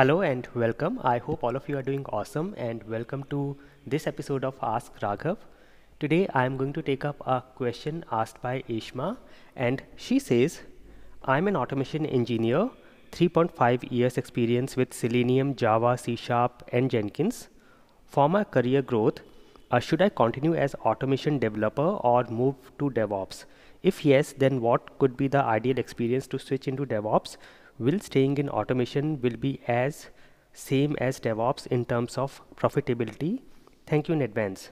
Hello and welcome. I hope all of you are doing awesome and welcome to this episode of Ask Raghav. Today I am going to take up a question asked by Ishma and she says, I'm an automation engineer, 3.5 years experience with Selenium, Java, C Sharp and Jenkins. For my career growth, uh, should I continue as automation developer or move to DevOps? If yes, then what could be the ideal experience to switch into DevOps? will staying in automation will be as same as DevOps in terms of profitability? Thank you in advance.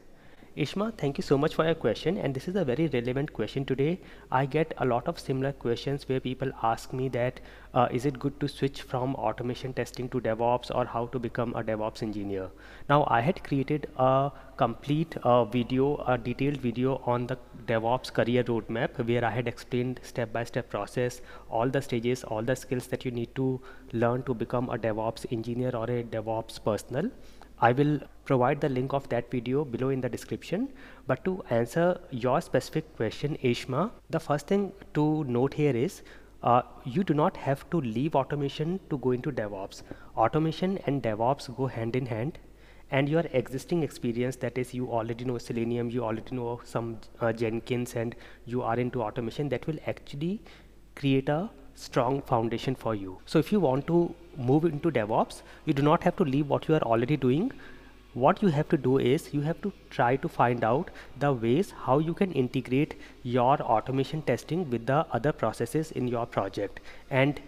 Ishma, thank you so much for your question. And this is a very relevant question today. I get a lot of similar questions where people ask me that uh, is it good to switch from automation testing to DevOps or how to become a DevOps engineer? Now, I had created a complete uh, video, a detailed video on the DevOps career roadmap where I had explained step-by-step process, all the stages, all the skills that you need to learn to become a DevOps engineer or a DevOps personal. I will provide the link of that video below in the description. But to answer your specific question, Ishma, the first thing to note here is uh, you do not have to leave automation to go into DevOps. Automation and DevOps go hand in hand and your existing experience that is you already know selenium you already know some uh, jenkins and you are into automation that will actually create a strong foundation for you so if you want to move into DevOps, you do not have to leave what you are already doing. What you have to do is you have to try to find out the ways how you can integrate your automation testing with the other processes in your project. And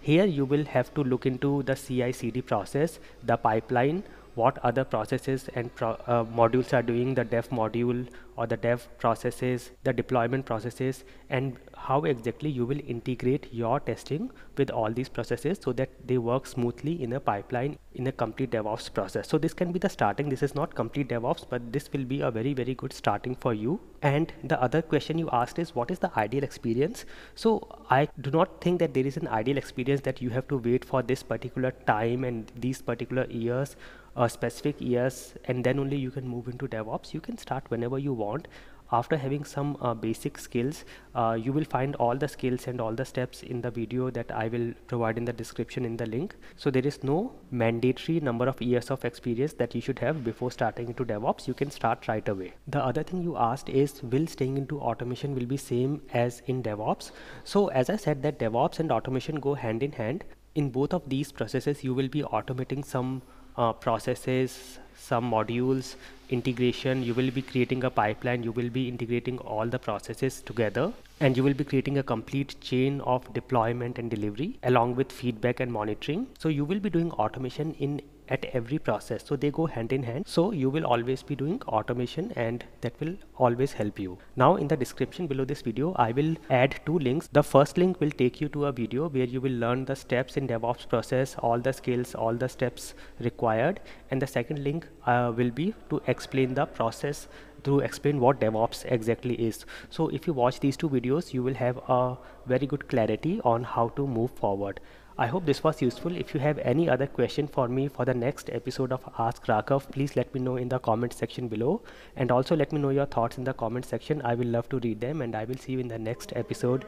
here you will have to look into the CI CD process, the pipeline, what other processes and pro uh, modules are doing the dev module or the dev processes the deployment processes and how exactly you will integrate your testing with all these processes so that they work smoothly in a pipeline in a complete devops process so this can be the starting this is not complete devops but this will be a very very good starting for you and the other question you asked is what is the ideal experience so i do not think that there is an ideal experience that you have to wait for this particular time and these particular years uh, specific years and then only you can move into DevOps. You can start whenever you want. After having some uh, basic skills, uh, you will find all the skills and all the steps in the video that I will provide in the description in the link. So there is no mandatory number of years of experience that you should have before starting into DevOps. You can start right away. The other thing you asked is will staying into automation will be same as in DevOps. So as I said that DevOps and automation go hand in hand. In both of these processes, you will be automating some uh, processes, some modules, integration. You will be creating a pipeline. You will be integrating all the processes together and you will be creating a complete chain of deployment and delivery along with feedback and monitoring. So you will be doing automation in at every process so they go hand in hand so you will always be doing automation and that will always help you now in the description below this video i will add two links the first link will take you to a video where you will learn the steps in devops process all the skills all the steps required and the second link uh, will be to explain the process to explain what DevOps exactly is. So if you watch these two videos, you will have a very good clarity on how to move forward. I hope this was useful. If you have any other question for me for the next episode of Ask Rakov, please let me know in the comment section below. And also let me know your thoughts in the comment section. I will love to read them and I will see you in the next episode.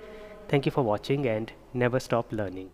Thank you for watching and never stop learning.